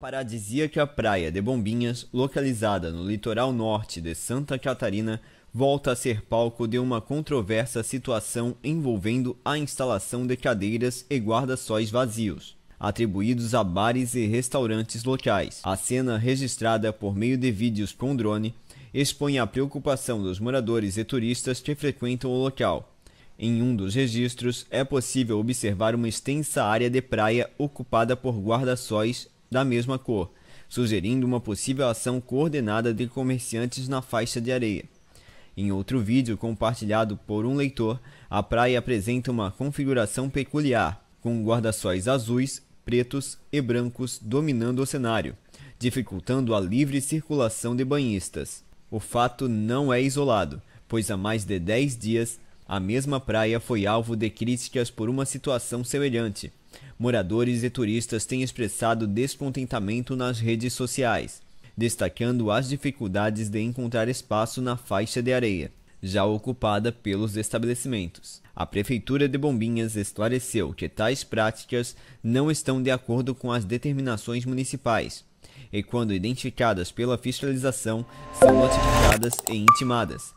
Paradisíaca praia de Bombinhas, localizada no litoral norte de Santa Catarina, volta a ser palco de uma controversa situação envolvendo a instalação de cadeiras e guarda-sóis vazios, atribuídos a bares e restaurantes locais. A cena registrada por meio de vídeos com drone expõe a preocupação dos moradores e turistas que frequentam o local. Em um dos registros, é possível observar uma extensa área de praia ocupada por guarda-sóis da mesma cor, sugerindo uma possível ação coordenada de comerciantes na faixa de areia. Em outro vídeo compartilhado por um leitor, a praia apresenta uma configuração peculiar, com guarda-sóis azuis, pretos e brancos dominando o cenário, dificultando a livre circulação de banhistas. O fato não é isolado, pois há mais de 10 dias a mesma praia foi alvo de críticas por uma situação semelhante, moradores e turistas têm expressado descontentamento nas redes sociais, destacando as dificuldades de encontrar espaço na faixa de areia, já ocupada pelos estabelecimentos. A Prefeitura de Bombinhas esclareceu que tais práticas não estão de acordo com as determinações municipais e, quando identificadas pela fiscalização, são notificadas e intimadas